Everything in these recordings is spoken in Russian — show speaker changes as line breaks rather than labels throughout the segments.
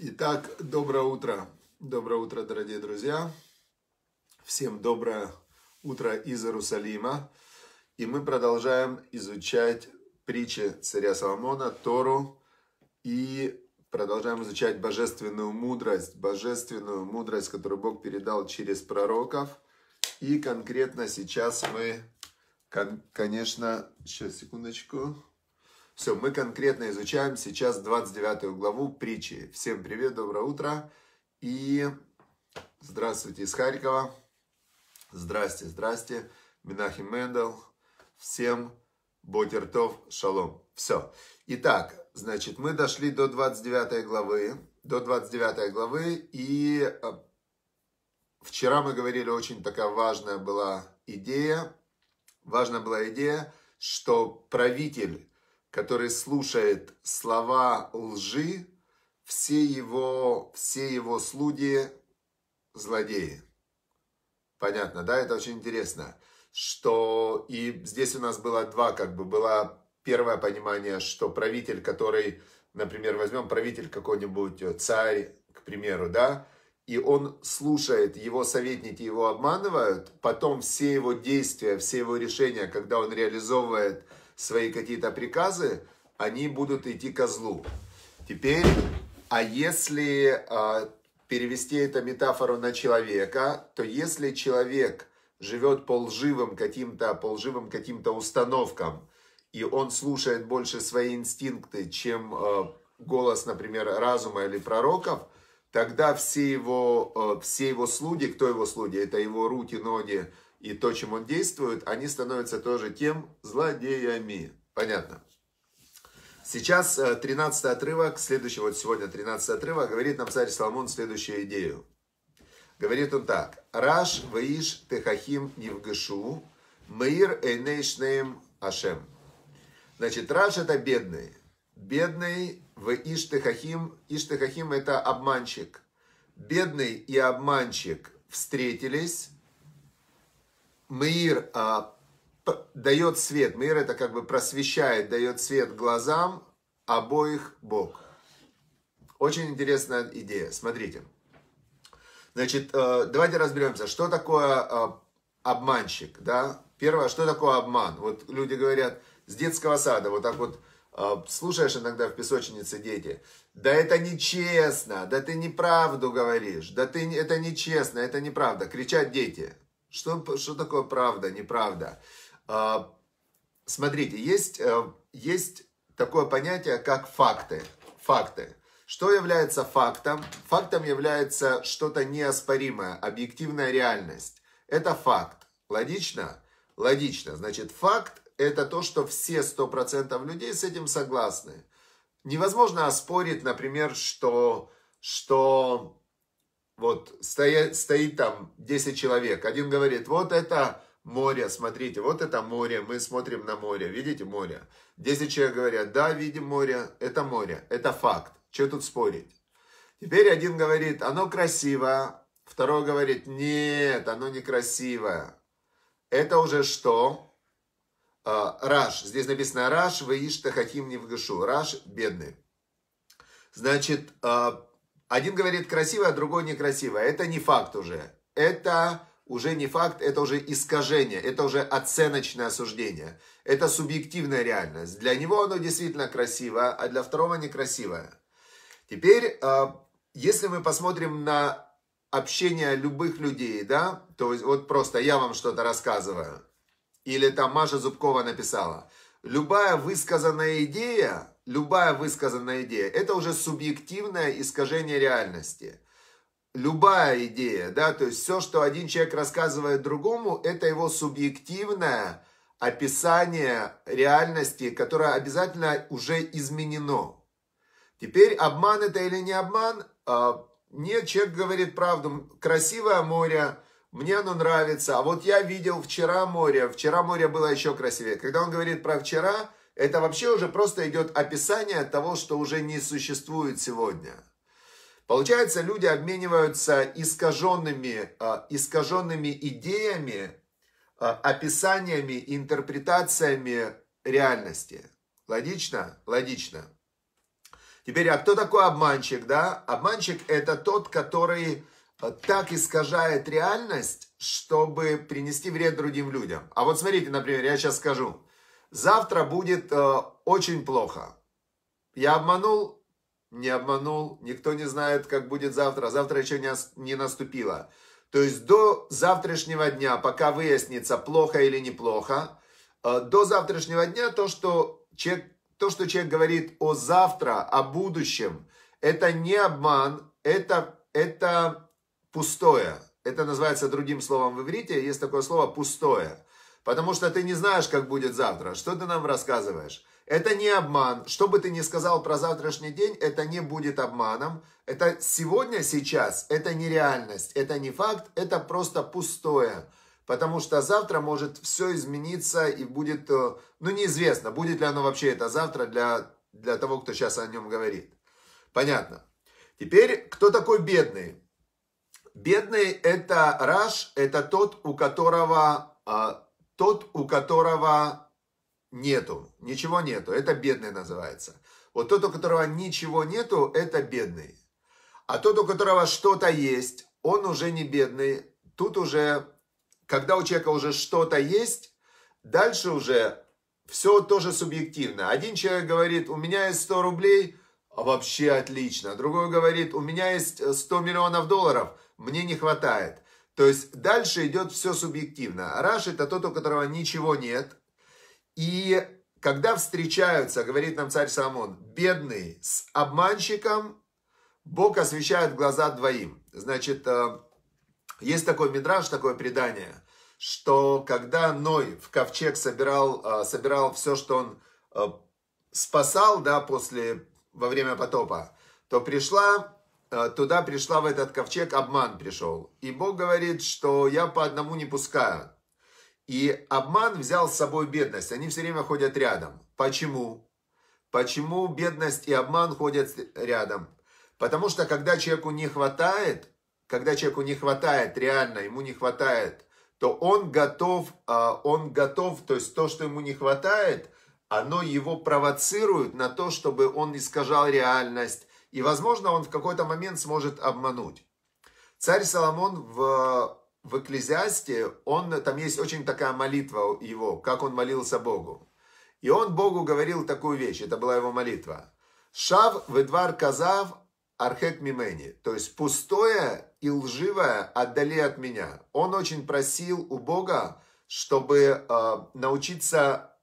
Итак, доброе утро. Доброе утро, дорогие друзья. Всем доброе утро из Иерусалима. И мы продолжаем изучать притчи царя Соломона, Тору. И продолжаем изучать божественную мудрость. Божественную мудрость, которую Бог передал через пророков. И конкретно сейчас мы, конечно, сейчас секундочку. Все, мы конкретно изучаем сейчас 29 главу притчи. Всем привет, доброе утро. И здравствуйте из Харькова. Здрасте, здрасте. Минахи Мендел. Всем Ботертов, шалом. Все. Итак, значит, мы дошли до 29 главы. До 29 главы. И э, вчера мы говорили, очень такая важная была идея. Важная была идея, что правитель который слушает слова лжи, все его, все его слуги злодеи. Понятно, да? Это очень интересно. Что и здесь у нас было два, как бы было первое понимание, что правитель, который, например, возьмем правитель какой-нибудь, э, царь, к примеру, да, и он слушает, его советники его обманывают, потом все его действия, все его решения, когда он реализовывает свои какие-то приказы, они будут идти козлу. Теперь, а если а, перевести эту метафору на человека, то если человек живет по лживым каким-то, по лживым каким-то установкам, и он слушает больше свои инстинкты, чем э, голос, например, разума или пророков, тогда все его, э, все его слуги, кто его слуги, это его руки, ноги, и то, чем он действует, они становятся тоже тем злодеями. Понятно. Сейчас 13 э, отрывок, следующий, вот сегодня 13 отрывок, говорит нам царь Соломон следующую идею. Говорит он так. Раш ваиш техахим невгашу, мир эйнейшнеем ашем. Значит, Раш это бедный. Бедный в Иш Иштехахим это обманщик. Бедный и обманщик встретились Меир а, дает свет. Мир это как бы просвещает, дает свет глазам обоих Бог. Очень интересная идея. Смотрите. Значит, э, давайте разберемся, что такое э, обманщик, да? Первое, что такое обман? Вот люди говорят, с детского сада, вот так вот э, слушаешь иногда в песочнице дети, да это нечестно, да ты неправду говоришь, да ты, это нечестно, это неправда, кричат дети, что, что такое правда, неправда? А, смотрите, есть, э, есть такое понятие, как факты. Факты. Что является фактом? Фактом является что-то неоспоримое, объективная реальность. Это факт. Логично? Логично. Значит, факт – это то, что все 100% людей с этим согласны. Невозможно оспорить, например, что, что вот стоит, стоит там 10 человек. Один говорит, вот это море, смотрите, вот это море, мы смотрим на море, видите море? 10 человек говорят, да, видим море, это море, это факт, что тут спорить? Теперь один говорит, оно красивое, второй говорит, нет, оно некрасивое. Это уже что? А, раш, здесь написано Раш, вы ишта хахим не вгашу. Раш – бедный. Значит, а, один говорит красиво, а другой некрасиво. Это не факт уже. Это уже не факт, это уже искажение, это уже оценочное осуждение. Это субъективная реальность. Для него оно действительно красиво, а для второго некрасивое. Теперь, а, если мы посмотрим на общение любых людей, да, то есть вот просто я вам что-то рассказываю, или там Маша Зубкова написала, любая высказанная идея любая высказанная идея, это уже субъективное искажение реальности. Любая идея, да, то есть все, что один человек рассказывает другому, это его субъективное описание реальности, которое обязательно уже изменено. Теперь обман это или не обман? А, нет, человек говорит правду. Красивое море, мне оно нравится. А вот я видел вчера море, вчера море было еще красивее. Когда он говорит про вчера, это вообще уже просто идет описание того, что уже не существует сегодня. Получается, люди обмениваются искаженными, а, искаженными идеями, а, описаниями, интерпретациями реальности. Логично? Логично. Теперь, а кто такой обманщик, да? Обманщик – это тот, который а, так искажает реальность, чтобы принести вред другим людям. А вот смотрите, например, я сейчас скажу завтра будет э, очень плохо. Я обманул? Не обманул. Никто не знает, как будет завтра. Завтра еще не, не наступило. То есть до завтрашнего дня, пока выяснится, плохо или неплохо, э, до завтрашнего дня то, что человек, то, что человек говорит о завтра, о будущем, это не обман, это, это пустое. Это называется другим словом в иврите, есть такое слово «пустое» потому что ты не знаешь, как будет завтра. Что ты нам рассказываешь? Это не обман. Что бы ты ни сказал про завтрашний день, это не будет обманом. Это сегодня, сейчас, это не реальность, это не факт, это просто пустое. Потому что завтра может все измениться и будет, э, ну неизвестно, будет ли оно вообще это завтра для, для того, кто сейчас о нем говорит. Понятно. Теперь, кто такой бедный? Бедный это Раш, это тот, у которого а, тот, у которого нету, ничего нету, это бедный называется. Вот тот, у которого ничего нету, это бедный. А тот, у которого что-то есть, он уже не бедный. Тут уже, когда у человека уже что-то есть, дальше уже все тоже субъективно. Один человек говорит, у меня есть 100 рублей, вообще отлично. Другой говорит, у меня есть 100 миллионов долларов, мне не хватает. То есть дальше идет все субъективно. Раш это тот, у которого ничего нет. И когда встречаются, говорит нам царь Соломон, бедный с обманщиком, Бог освещает глаза двоим. Значит, э, есть такой мидраж, такое предание, что когда Ной в ковчег собирал, э, собирал все, что он э, спасал, да, после, во время потопа, то пришла Э, туда пришла в этот ковчег, обман пришел. И Бог говорит, что я по одному не пускаю. И обман взял с собой бедность. Они все время ходят рядом. Почему? Почему бедность и обман ходят рядом? Потому что когда человеку не хватает, когда человеку не хватает, реально ему не хватает, то он готов, э, он готов, то есть то, что ему не хватает, оно его провоцирует на то, чтобы он искажал реальность, и, возможно, он в какой-то момент сможет обмануть. Царь Соломон в, в Экклезиасте, он, там есть очень такая молитва его, как он молился Богу. И он Богу говорил такую вещь, это была его молитва. «Шав ведвар казав архек мимени», то есть «пустое и лживое отдали от меня». Он очень просил у Бога, чтобы э, научиться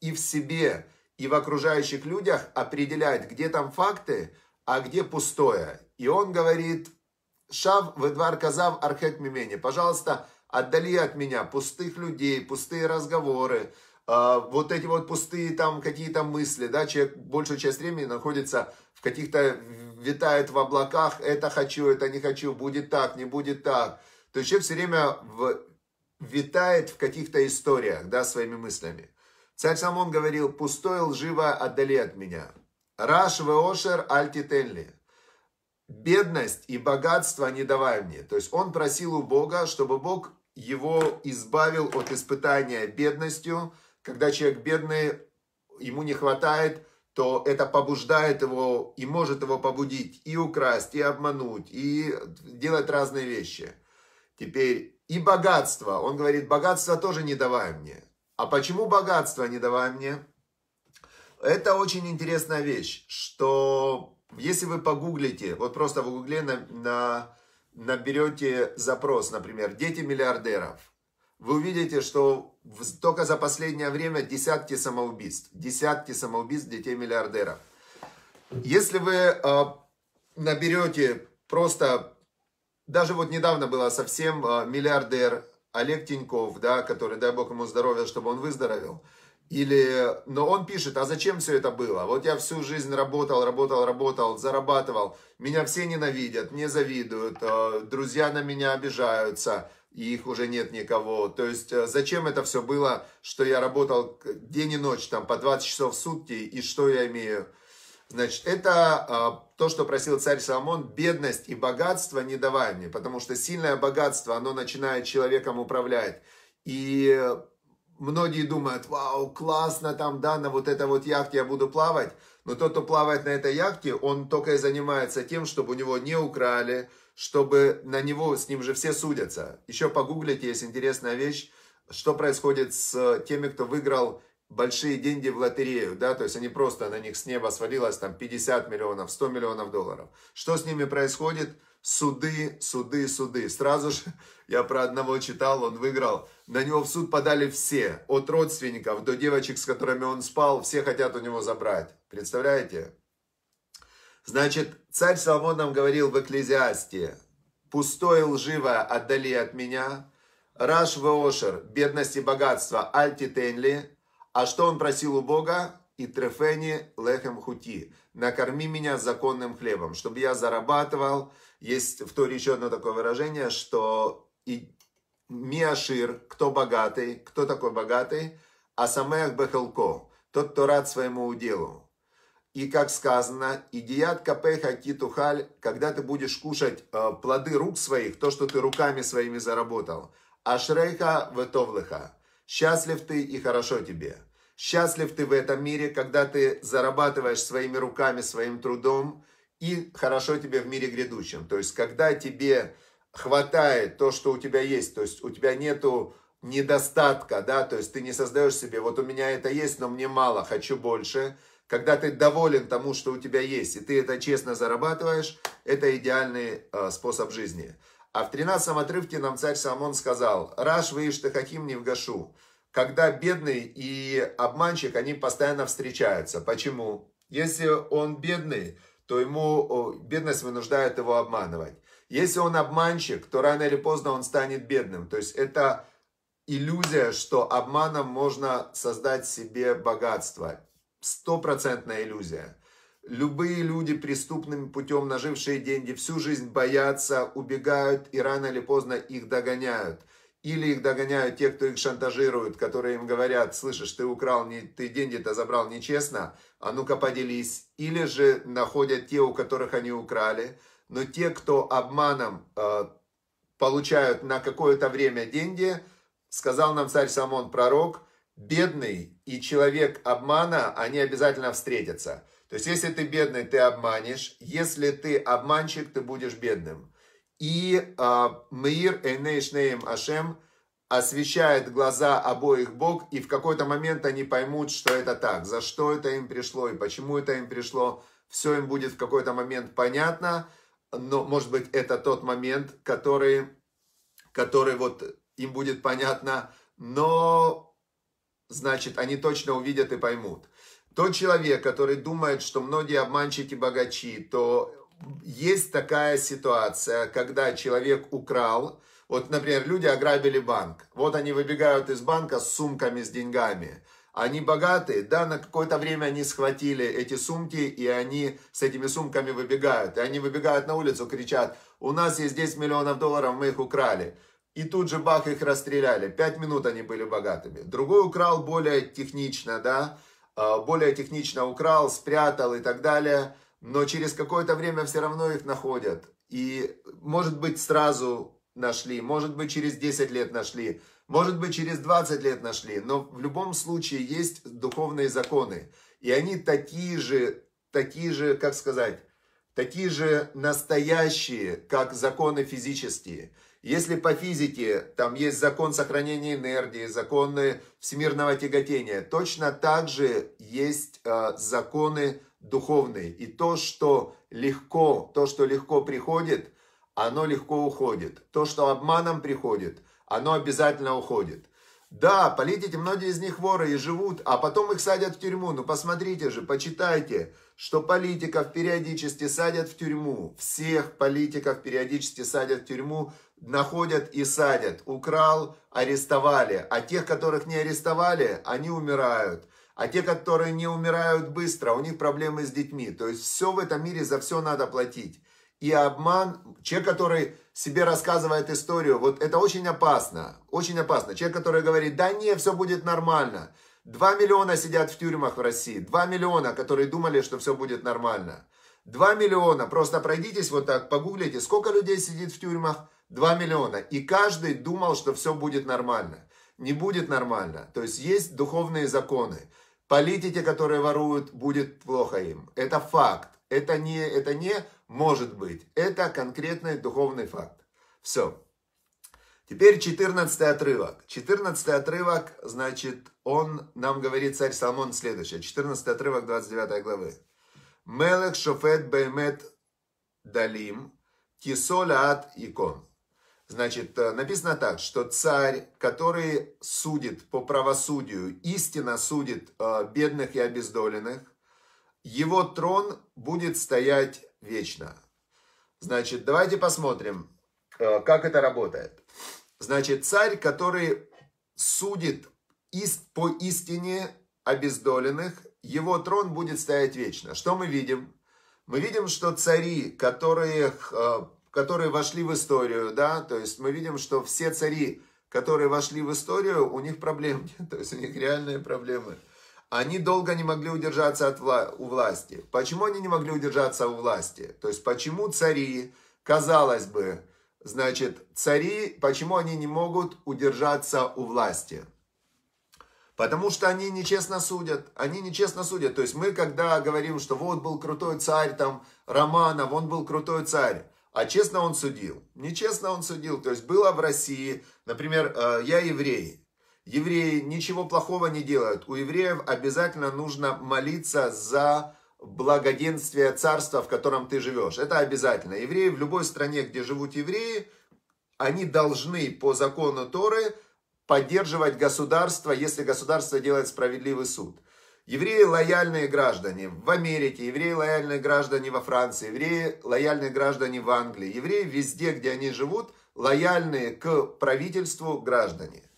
и в себе, и в окружающих людях определять, где там факты, а где пустое. И он говорит, Шав Ведвар Казав Архек Мимени, пожалуйста, отдали от меня пустых людей, пустые разговоры, а, вот эти вот пустые там какие-то мысли, да, человек большую часть времени находится в каких-то, витает в облаках, это хочу, это не хочу, будет так, не будет так. То есть человек все время в, витает в каких-то историях, да, своими мыслями. Царь Самон говорил, пустое лживое отдали от меня. Раш веошер альтitenли. Бедность и богатство не давай мне. То есть он просил у Бога, чтобы Бог его избавил от испытания бедностью. Когда человек бедный, ему не хватает, то это побуждает его и может его побудить и украсть, и обмануть, и делать разные вещи. Теперь и богатство. Он говорит, богатство тоже не давай мне. А почему богатство не давай мне? Это очень интересная вещь, что если вы погуглите, вот просто в гугле на, на, наберете запрос, например, «дети миллиардеров», вы увидите, что только за последнее время десятки самоубийств, десятки самоубийств детей миллиардеров. Если вы э, наберете просто, даже вот недавно было совсем э, миллиардер Олег Тиньков, да, который, дай бог ему здоровья, чтобы он выздоровел – или, но он пишет, а зачем все это было? Вот я всю жизнь работал, работал, работал, зарабатывал. Меня все ненавидят, мне завидуют, э, друзья на меня обижаются, и их уже нет никого. То есть, э, зачем это все было, что я работал день и ночь, там, по 20 часов в сутки, и что я имею? Значит, это э, то, что просил царь Соломон, бедность и богатство не давай мне, потому что сильное богатство, оно начинает человеком управлять. И многие думают, вау, классно там, да, на вот это вот яхте я буду плавать. Но тот, кто плавает на этой яхте, он только и занимается тем, чтобы у него не украли, чтобы на него, с ним же все судятся. Еще погуглите, есть интересная вещь, что происходит с э, теми, кто выиграл большие деньги в лотерею, да, то есть они просто на них с неба свалилось там 50 миллионов, 100 миллионов долларов. Что с ними происходит? Суды, суды, суды. Сразу же я про одного читал, он выиграл. На него в суд подали все, от родственников до девочек, с которыми он спал, все хотят у него забрать. Представляете? Значит, царь Соломон нам говорил в Экклезиасте, «Пустое лживое отдали от меня, Раш Веошер, бедность и богатство, альти тенли а что он просил у Бога? «И трефени лехем хути» – «накорми меня законным хлебом», чтобы я зарабатывал. Есть в Торе еще одно такое выражение, что и «миашир» – «кто богатый», «кто такой богатый?» а «Асамех бехелко» – «тот, кто рад своему уделу». И как сказано, «Идият капеха китухаль» – когда ты будешь кушать э, плоды рук своих, то, что ты руками своими заработал, «ашрейха ветовлыха» Счастлив ты и хорошо тебе. Счастлив ты в этом мире, когда ты зарабатываешь своими руками, своим трудом, и хорошо тебе в мире грядущем. То есть, когда тебе хватает то, что у тебя есть, то есть у тебя нету недостатка, да, то есть ты не создаешь себе, вот у меня это есть, но мне мало, хочу больше. Когда ты доволен тому, что у тебя есть, и ты это честно зарабатываешь, это идеальный э, способ жизни. А в 13 отрывке нам царь Соломон сказал, «Раш выишь ты вейштахаким не вгашу». Когда бедный и обманщик, они постоянно встречаются. Почему? Если он бедный, то ему бедность вынуждает его обманывать. Если он обманщик, то рано или поздно он станет бедным. То есть это иллюзия, что обманом можно создать себе богатство. Стопроцентная иллюзия. Любые люди, преступным путем нажившие деньги, всю жизнь боятся, убегают и рано или поздно их догоняют. Или их догоняют те, кто их шантажирует, которые им говорят, слышишь, ты украл, не, ты деньги-то забрал нечестно, а ну-ка поделись. Или же находят те, у которых они украли. Но те, кто обманом э, получают на какое-то время деньги, сказал нам царь Самон, пророк, бедный и человек обмана, они обязательно встретятся. То есть, если ты бедный, ты обманешь. Если ты обманщик, ты будешь бедным. И а, Мир Эйнейш Ашем освещает глаза обоих Бог, и в какой-то момент они поймут, что это так, за что это им пришло и почему это им пришло. Все им будет в какой-то момент понятно, но, может быть, это тот момент, который, который вот им будет понятно, но, значит, они точно увидят и поймут тот человек, который думает, что многие обманщики богачи, то есть такая ситуация, когда человек украл, вот, например, люди ограбили банк, вот они выбегают из банка с сумками, с деньгами, они богатые, да, на какое-то время они схватили эти сумки, и они с этими сумками выбегают, и они выбегают на улицу, кричат, у нас есть 10 миллионов долларов, мы их украли. И тут же бах их расстреляли. Пять минут они были богатыми. Другой украл более технично, да, а, более технично украл, спрятал и так далее, но через какое-то время все равно их находят. И, может быть, сразу нашли, может быть, через 10 лет нашли, может быть, через 20 лет нашли, но в любом случае есть духовные законы. И они такие же, такие же, как сказать, такие же настоящие, как законы физические. Если по физике там есть закон сохранения энергии, законы всемирного тяготения, точно так же есть э, законы духовные. И то, что легко, то, что легко приходит, оно легко уходит. То, что обманом приходит, оно обязательно уходит. Да, политики, многие из них воры и живут, а потом их садят в тюрьму. Ну посмотрите же, почитайте, что политиков периодически садят в тюрьму. Всех политиков периодически садят в тюрьму, находят и садят. Украл, арестовали. А тех, которых не арестовали, они умирают. А те, которые не умирают быстро, у них проблемы с детьми. То есть все в этом мире за все надо платить и обман, человек, который себе рассказывает историю, вот это очень опасно, очень опасно. Человек, который говорит, да не, все будет нормально. Два миллиона сидят в тюрьмах в России, два миллиона, которые думали, что все будет нормально. Два миллиона, просто пройдитесь вот так, погуглите, сколько людей сидит в тюрьмах, Два миллиона, и каждый думал, что все будет нормально. Не будет нормально, то есть есть духовные законы. Политики, которые воруют, будет плохо им. Это факт. Это не, это не может быть. Это конкретный духовный факт. Все. Теперь 14 отрывок. 14 отрывок, значит, он, нам говорит царь Соломон следующее. 14 отрывок 29 главы. Мелех шофет беймет далим кисоля ад икон. Значит, э, написано так, что царь, который судит по правосудию, истинно судит э, бедных и обездоленных, его трон будет стоять вечно. Значит, давайте посмотрим, э, как это работает. Значит, царь, который судит по истине обездоленных, его трон будет стоять вечно. Что мы видим? Мы видим, что цари, которые, э, которые вошли в историю, да, то есть мы видим, что все цари, которые вошли в историю, у них проблемы, то есть у них реальные проблемы – они долго не могли удержаться от вла у власти. Почему они не могли удержаться у власти? То есть, почему цари, казалось бы, значит, цари, почему они не могут удержаться у власти? Потому что они нечестно судят. Они нечестно судят. То есть мы, когда говорим, что вот был крутой царь, там, Романов, он был крутой царь. А честно он судил. Нечестно он судил. То есть было в России, например, э, я еврей. Евреи ничего плохого не делают. У евреев обязательно нужно молиться за благоденствие царства, в котором ты живешь. Это обязательно. Евреи в любой стране, где живут евреи, они должны по закону Торы поддерживать государство, если государство делает справедливый суд. Евреи лояльные граждане в Америке, евреи лояльные граждане во Франции, евреи лояльные граждане в Англии, евреи везде, где они живут, лояльные к правительству граждане.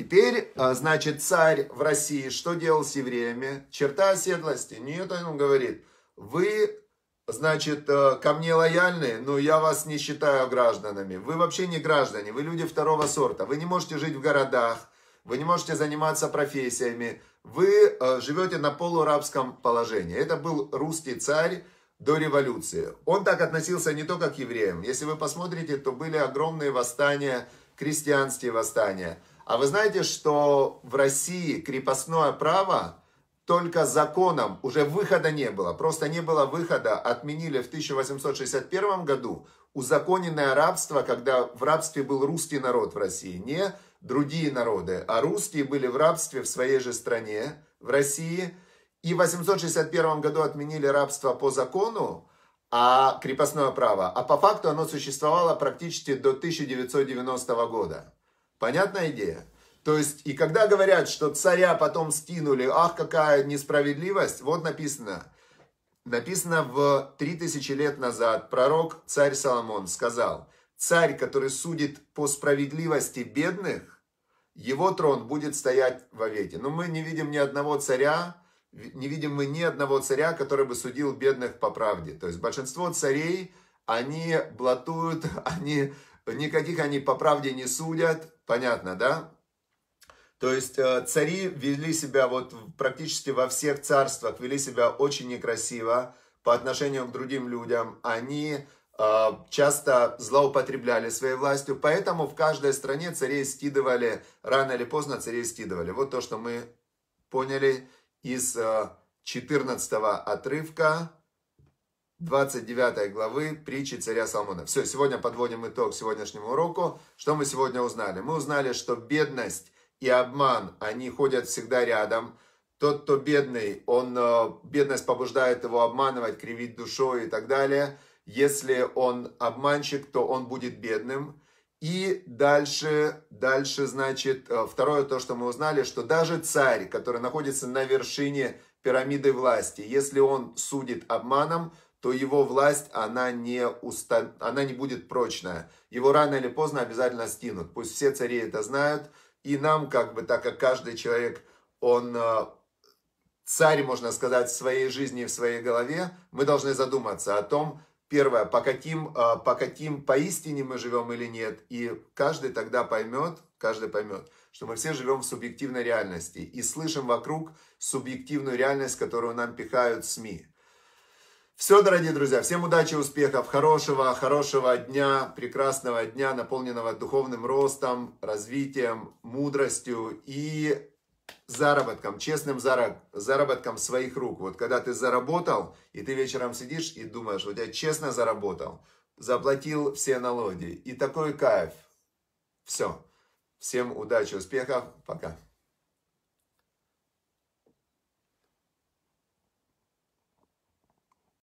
Теперь, а, значит, царь в России что делал с евреями? Черта оседлости? Нет, он говорит, вы, значит, а, ко мне лояльны, но я вас не считаю гражданами. Вы вообще не граждане, вы люди второго сорта. Вы не можете жить в городах, вы не можете заниматься профессиями, вы а, живете на полурабском положении. Это был русский царь до революции. Он так относился не только к евреям. Если вы посмотрите, то были огромные восстания, крестьянские восстания – а вы знаете, что в России крепостное право только законом уже выхода не было. Просто не было выхода. Отменили в 1861 году узаконенное рабство, когда в рабстве был русский народ в России. Не другие народы, а русские были в рабстве в своей же стране, в России. И в 861 году отменили рабство по закону, а крепостное право. А по факту оно существовало практически до 1990 года. Понятная идея? То есть, и когда говорят, что царя потом скинули, ах, какая несправедливость, вот написано, написано в три тысячи лет назад, пророк царь Соломон сказал, царь, который судит по справедливости бедных, его трон будет стоять вовеки. Но мы не видим ни одного царя, не видим мы ни одного царя, который бы судил бедных по правде. То есть большинство царей, они блатуют, они никаких они по правде не судят, понятно, да? То есть э, цари вели себя вот практически во всех царствах, вели себя очень некрасиво по отношению к другим людям. Они э, часто злоупотребляли своей властью, поэтому в каждой стране царей скидывали, рано или поздно царей скидывали. Вот то, что мы поняли из 14 э, отрывка. 29 главы притчи царя Соломона. Все, сегодня подводим итог сегодняшнему уроку. Что мы сегодня узнали? Мы узнали, что бедность и обман, они ходят всегда рядом. Тот, кто бедный, он, э, бедность побуждает его обманывать, кривить душой и так далее. Если он обманщик, то он будет бедным. И дальше, дальше, значит, э, второе то, что мы узнали, что даже царь, который находится на вершине пирамиды власти, если он судит обманом, то его власть, она не, уста... она не будет прочная. Его рано или поздно обязательно стянут Пусть все цари это знают. И нам, как бы, так как каждый человек, он э, царь, можно сказать, в своей жизни и в своей голове, мы должны задуматься о том, первое, по каким, э, по каким поистине мы живем или нет. И каждый тогда поймет, каждый поймет, что мы все живем в субъективной реальности и слышим вокруг субъективную реальность, которую нам пихают СМИ. Все, дорогие друзья, всем удачи, успехов, хорошего, хорошего дня, прекрасного дня, наполненного духовным ростом, развитием, мудростью и заработком, честным заработком своих рук. Вот когда ты заработал, и ты вечером сидишь и думаешь, вот я честно заработал, заплатил все налоги, и такой кайф. Все. Всем удачи, успехов, пока.